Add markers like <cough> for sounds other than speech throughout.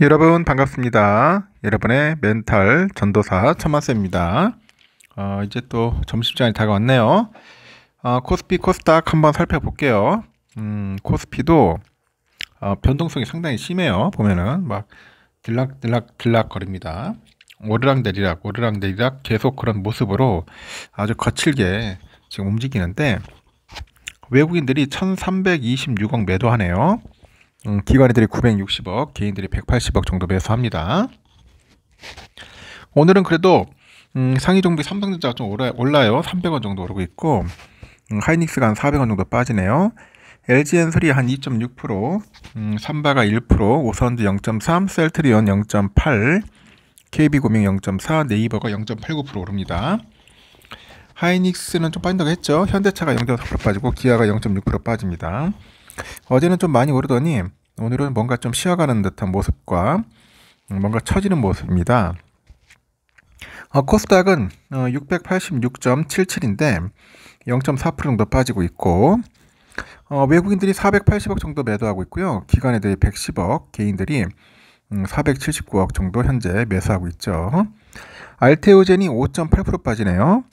여러분 반갑습니다. 여러분의 멘탈 전도사 천만쌤입니다. 어, 이제 또 점심시간이 다가왔네요. 어, 코스피 코스닥 한번 살펴볼게요. 음, 코스피도 어, 변동성이 상당히 심해요. 보면은 막 들락들락 들락거립니다. 오르락내리락 오르락내리락 계속 그런 모습으로 아주 거칠게 지금 움직이는데 외국인들이 1326억 매도하네요. 음, 기관들이 960억, 개인들이 180억 정도 매수합니다. 오늘은 그래도 음, 상위 종비 삼성전자가 좀 올라, 올라요. 300원 정도 오르고 있고 음, 하이닉스가 한 400원 정도 빠지네요. LG엔솔이 한 2.6%, 음, 삼바가 1%, 오선주 0.3, 셀트리온 0.8, KB고명 0.4, 네이버가 0.89% 오릅니다. 하이닉스는 좀 빠진다고 했죠. 현대차가 0.4% 빠지고 기아가 0.6% 빠집니다. 어제는 좀 많이 오르더니 오늘은 뭔가 좀 쉬어가는 듯한 모습과 음, 뭔가 처지는 모습입니다. 어, 코스닥은 686.77인데 어, 0.4% 정도 빠지고 있고 어, 외국인들이 480억 정도 매도하고 있고요. 기관애들이 110억, 개인들이 479억 음, 정도 현재 매수하고 있죠. 알테오젠이 5.8% 빠지네요.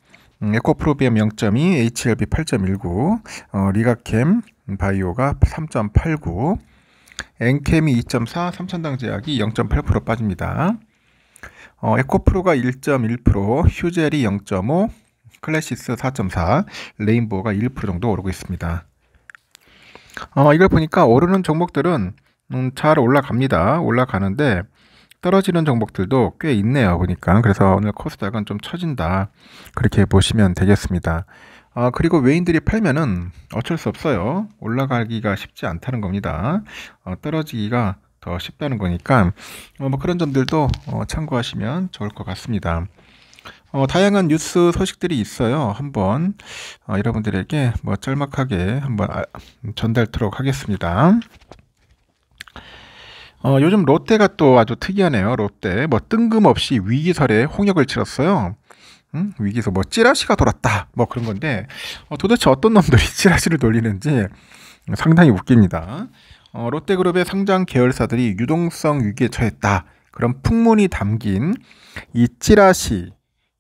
음, 에코프로비엠 0.2, HLB 8.19, 어, 리가캠 바이오가 3.89, 엔케미 2.4, 삼천당제약이 0.8% 빠집니다. 어, 에코프로가 1.1%, 휴젤이 0.5, 클래시스 4.4, 레인보우가 1% 정도 오르고 있습니다. 어, 이걸 보니까 오르는 종목들은 음, 잘 올라갑니다. 올라가는데 떨어지는 종목들도 꽤 있네요. 보니까 그래서 오늘 코스닥은 좀 처진다. 그렇게 보시면 되겠습니다. 아, 그리고 외인들이 팔면은 어쩔 수 없어요. 올라가기가 쉽지 않다는 겁니다. 어, 떨어지기가 더 쉽다는 거니까 어, 뭐 그런 점들도 어, 참고하시면 좋을 것 같습니다. 어, 다양한 뉴스 소식들이 있어요. 한번 어, 여러분들에게 뭐 짤막하게 한번 아, 전달토록 하겠습니다. 어, 요즘 롯데가 또 아주 특이하네요. 롯데 뭐 뜬금없이 위기설에 홍역을 치렀어요. 음? 위기에서 뭐 찌라시가 돌았다 뭐 그런 건데 어, 도대체 어떤 놈들이 <laughs> 찌라시를 돌리는지 상당히 웃깁니다. 어, 롯데그룹의 상장 계열사들이 유동성 위기에 처했다 그런 풍문이 담긴 이 찌라시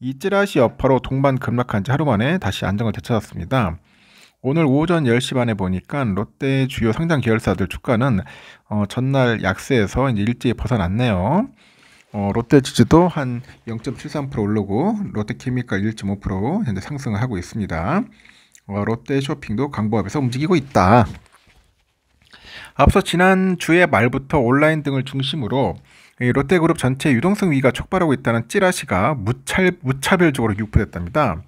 이 찌라시 여파로 동반 급락한 지 하루 만에 다시 안정을 되찾았습니다. 오늘 오전 10시 반에 보니까 롯데 주요 상장 계열사들 주가는 어, 전날 약세에서 이제 일제 벗어났네요. 어, 롯데 지주도 한 0.73%올르고 롯데케미칼 1.5% 현재 상승을 하고 있습니다. 어, 롯데 쇼핑도 강보합에서 움직이고 있다. 앞서 지난 주의 말부터 온라인 등을 중심으로 롯데그룹 전체 유동성 위기가 촉발하고 있다는 찌라시가 무차, 무차별적으로 유포됐답니다.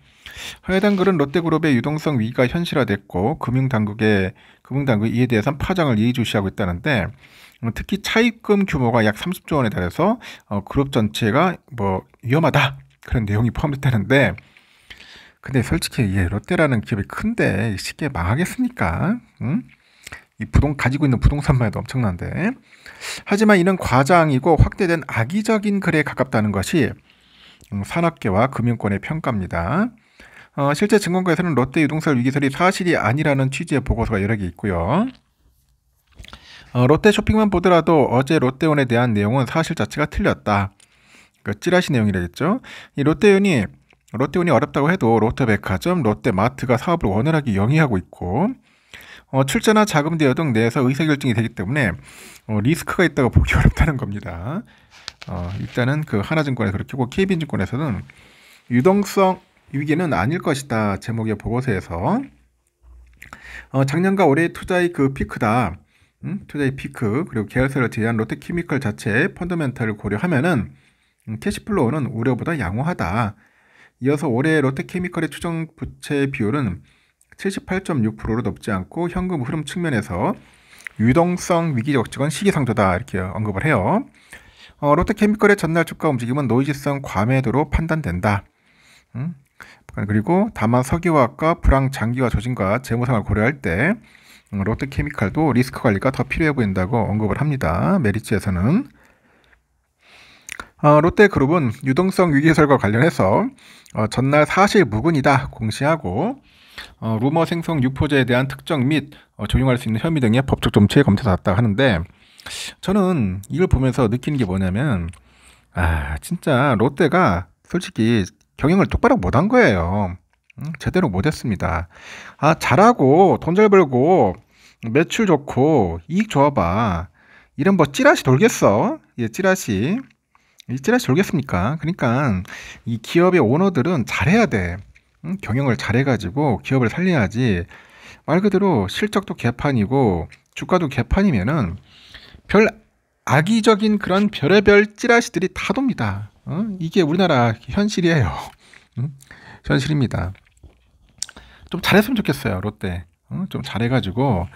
해당글은 롯데그룹의 유동성 위기가 현실화됐고 금융당국의 금융당국이 이에 대해선 파장을 예의주시하고 있다는데 어, 특히 차입금 규모가 약 30조 원에 달해서 어, 그룹 전체가 뭐 위험하다 그런 내용이 포함됐다는데 근데 솔직히 예, 롯데라는 기업이 큰데 쉽게 망하겠습니까? 응? 이 부동 가지고 있는 부동산만 해도 엄청난데 하지만 이는 과장이고 확대된 악의적인 글에 가깝다는 것이 음, 산업계와 금융권의 평가입니다. 어, 실제 증권가에서는 롯데 유동설 위기설이 사실이 아니라는 취지의 보고서가 여러 개 있고요. 어, 롯데 쇼핑만 보더라도 어제 롯데원에 대한 내용은 사실 자체가 틀렸다. 그 찌라시 내용이라겠죠. 이롯데원이 롯데온이 어렵다고 해도 롯데백화점, 롯데마트가 사업을 원활하게 영위하고 있고 어, 출자나 자금 대여 등 내에서 의사결정이 되기 때문에 어, 리스크가 있다고 보기 <laughs> 어렵다는 겁니다. 어, 일단은 그 하나증권에서 그렇게 고 KB증권에서는 유동성 위기는 아닐 것이다. 제목의 보고서에서 어, 작년과 올해의 투자의 그 피크다. 음, 투자의 피크 그리고 계열사를 제외한 롯데케미컬 자체의 펀더멘탈을 고려하면은 음, 캐시플로우는 우려보다 양호하다. 이어서 올해 롯데케미컬의 추정 부채 비율은 78.6%로 높지 않고 현금 흐름 측면에서 유동성 위기 적직은 시기상조다 이렇게 언급을 해요. 어, 롯데케미컬의 전날 주가 움직임은 노이즈성 과매도로 판단된다. 음, 아, 그리고 다만 석유화학과 불황 장기화 조짐과 재무상을 고려할 때 롯데케미칼도 음, 리스크 관리가 더 필요해 보인다고 언급을 합니다. 메리츠에서는 어, 아, 롯데그룹은 유동성 위기 해설과 관련해서 어, 전날 사실 무근이다 공시하고 어, 루머 생성 유포제에 대한 특정 및적용할수 어, 있는 혐의 등의 법적 점치에 검토 를 났다 하는데 저는 이걸 보면서 느끼는 게 뭐냐면 아 진짜 롯데가 솔직히 경영을 똑바로 못 한 거예요. 음, 제대로 못했습니다. 아, 잘하고 돈 잘 벌고 매출 좋고 이익 좋아봐. 이런 뭐 찌라시 돌겠어? 예, 찌라시. 이 찌라시 돌겠습니까? 그러니까 이 기업의 오너들은 잘해야 돼. 음, 경영을 잘해가지고 기업을 살려야지. 말 그대로 실적도 개판이고 주가도 개판이면은 별 악의적인 그런 별의별 찌라시들이 다 돕니다. 어? 이게 우리나라 현실이에요. 현실입니다. 좀 잘했으면 좋겠어요, 롯데. 어? 좀 잘해가지고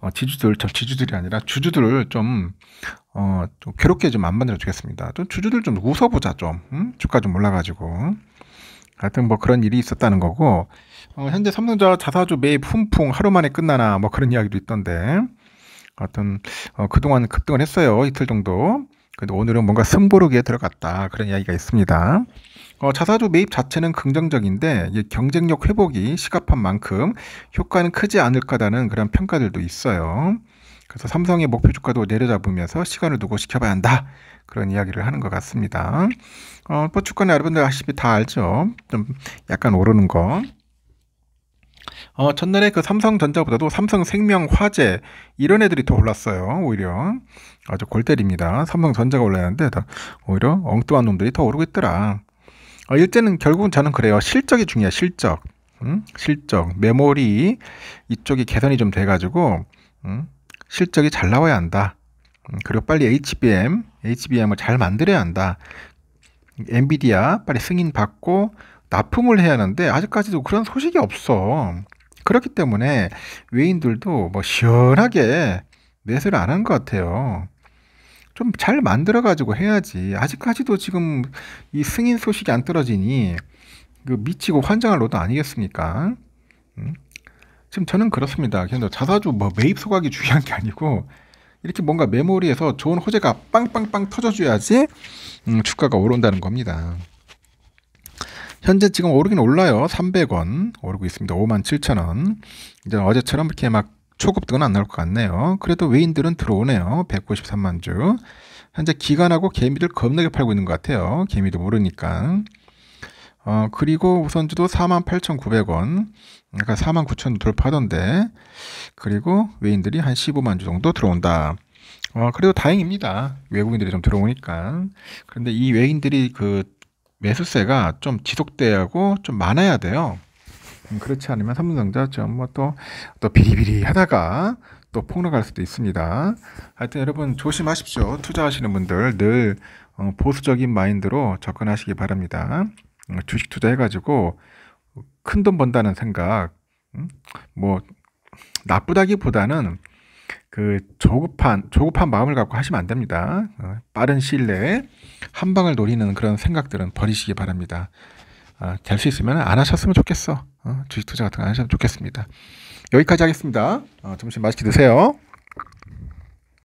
어, 지주들, 저 지주들이 아니라 주주들을 좀, 어, 좀 괴롭게 좀 안 만들어 주겠습니다. 좀 주주들 좀 웃어보자 좀 응? 주가 좀 올라가지고 하여튼 뭐 그런 일이 있었다는 거고 어, 현재 삼성자 전 자사주 매입 훈풍 하루 만에 끝나나 뭐 그런 이야기도 있던데 하여튼 어, 그동안 급등을 했어요 이틀 정도 근데 오늘은 뭔가 승부르기에 들어갔다 그런 이야기가 있습니다. 어, 자사주 매입 자체는 긍정적인데 경쟁력 회복이 시급한 만큼 효과는 크지 않을 까라는 그런 평가들도 있어요. 그래서 삼성의 목표 주가도 내려잡으면서 시간을 두고 지켜봐야 한다 그런 이야기를 하는 것 같습니다. 어, 뭐 주가는 여러분들 아시다시피 다 알죠. 좀 약간 오르는 거. 어, 첫날에 그 삼성전자보다도 삼성생명화재 이런 애들이 더 올랐어요. 오히려 아주 골때립니다. 삼성전자가 올랐는데 오히려 엉뚱한 놈들이 더 오르고 있더라. 어, 일제는 결국은 저는 그래요. 실적이 중요해. 실적. 응? 음? 실적. 메모리 이쪽이 개선이 좀 돼가지고 응? 음? 실적이 잘 나와야 한다. 음, 그리고 빨리 HBM, HBM을 잘 만들어야 한다. 엔비디아 빨리 승인 받고 납품을 해야 하는데 아직까지도 그런 소식이 없어. 그렇기 때문에 외인들도 뭐 시원하게 매수를 안 한 것 같아요. 좀 잘 만들어가지고 해야지. 아직까지도 지금 이 승인 소식이 안 떨어지니 그 미치고 환장할 로도 아니겠습니까? 음? 지금 저는 그렇습니다. 그래서 자사주 뭐 매입 소각이 중요한 게 아니고 이렇게 뭔가 메모리에서 좋은 호재가 빵빵빵 터져줘야지 음, 주가가 오른다는 겁니다. 현재 지금 오르긴 올라요. 300원 오르고 있습니다. 5 7 0 0 0 원. 이제 어제처럼 이렇게 막 초급등은 안 나올 것 같네요. 그래도 외인들은 들어오네요. 193만 주. 현재 기관하고 개미들 겁나게 팔고 있는 것 같아요. 개미도 모르니까. 어, 그리고 우선주도 48,900원. 그러니까 49,000돌파던데 그리고 외인들이 한 15만 주 정도 들어온다. 어, 그래도 다행입니다. 외국인들이 좀 들어오니까. 그런데 이 외인들이 그 매수세가 좀 지속되고 좀 많아야 돼요. 음, 그렇지 않으면 삼성전자 좀뭐또 또 비리비리 하다가 또 폭락할 수도 있습니다. 하여튼 여러분 조심하십시오. 투자하시는 분들 늘 어, 보수적인 마인드로 접근하시기 바랍니다. 음, 주식 투자해가지고 큰 돈 번다는 생각, 음, 뭐 나쁘다기보다는 그 조급한 조급한 마음을 갖고 하시면 안 됩니다. 어, 빠른 시일 내에 한 방을 노리는 그런 생각들은 버리시기 바랍니다. 아, 될수 있으면 안 하셨으면 좋겠어. 어, 주식 투자 같은 거 안 하셨으면 좋겠습니다. 여기까지 하겠습니다. 어, 점심 맛있게 드세요.